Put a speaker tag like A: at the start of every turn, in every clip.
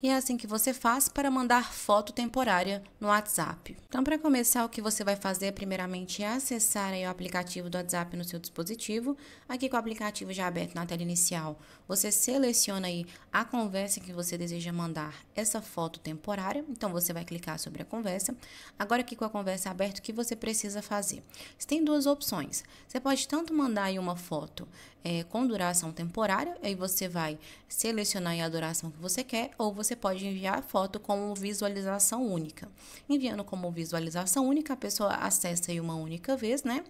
A: E é assim que você faz para mandar foto temporária no WhatsApp. Então, para começar, o que você vai fazer primeiramente é acessar o aplicativo do WhatsApp no seu dispositivo. Aqui com o aplicativo já aberto na tela inicial, você seleciona aí a conversa que você deseja mandar essa foto temporária. Então, você vai clicar sobre a conversa. Agora aqui com a conversa aberta, o que você precisa fazer? Você tem duas opções. Você pode tanto mandar aí uma foto é, com duração temporária, aí você vai selecionar a duração que você quer, ou você você pode enviar a foto como visualização única. Enviando como visualização única, a pessoa acessa aí uma única vez, né?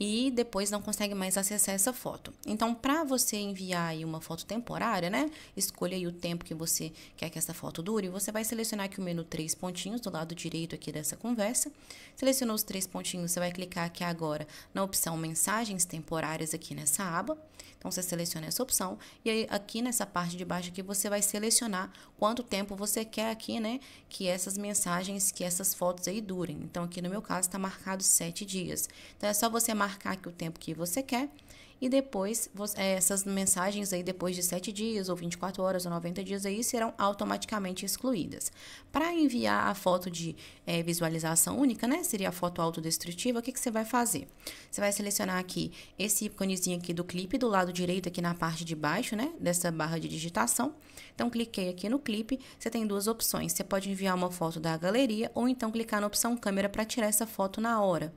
A: e depois não consegue mais acessar essa foto. Então, para você enviar aí uma foto temporária, né? Escolha aí o tempo que você quer que essa foto dure. Você vai selecionar aqui o menu três pontinhos do lado direito aqui dessa conversa. Selecionou os três pontinhos, você vai clicar aqui agora na opção mensagens temporárias aqui nessa aba. Então, você seleciona essa opção e aí aqui nessa parte de baixo aqui você vai selecionar quanto tempo você quer aqui, né? Que essas mensagens, que essas fotos aí durem. Então, aqui no meu caso está marcado sete dias. Então, é só você marcar marcar aqui o tempo que você quer e depois, é, essas mensagens aí, depois de 7 dias, ou 24 horas, ou 90 dias aí, serão automaticamente excluídas. Para enviar a foto de é, visualização única, né? Seria a foto autodestrutiva, o que, que você vai fazer? Você vai selecionar aqui esse íconezinho aqui do clipe, do lado direito, aqui na parte de baixo, né? Dessa barra de digitação. Então, cliquei aqui no clipe, você tem duas opções. Você pode enviar uma foto da galeria, ou então clicar na opção câmera para tirar essa foto na hora.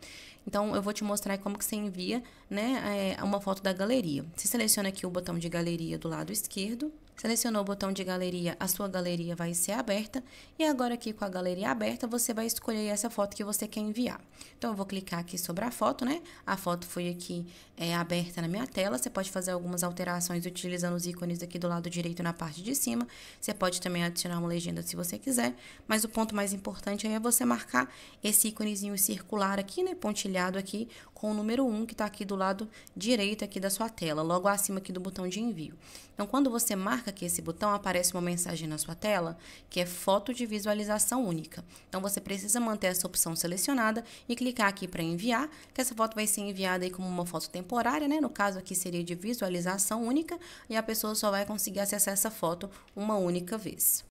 A: Então, eu vou te mostrar como que você envia, né? É, uma foto foto da galeria. Se seleciona aqui o botão de galeria do lado esquerdo Selecionou o botão de galeria, a sua galeria vai ser aberta. E agora aqui com a galeria aberta, você vai escolher essa foto que você quer enviar. Então, eu vou clicar aqui sobre a foto, né? A foto foi aqui é, aberta na minha tela. Você pode fazer algumas alterações utilizando os ícones aqui do lado direito na parte de cima. Você pode também adicionar uma legenda se você quiser. Mas o ponto mais importante é você marcar esse íconezinho circular aqui, né? Pontilhado aqui com o número 1 que está aqui do lado direito aqui da sua tela, logo acima aqui do botão de envio. Então, quando você marca marca que esse botão aparece uma mensagem na sua tela, que é foto de visualização única. Então você precisa manter essa opção selecionada e clicar aqui para enviar, que essa foto vai ser enviada aí como uma foto temporária, né? No caso aqui seria de visualização única e a pessoa só vai conseguir acessar essa foto uma única vez.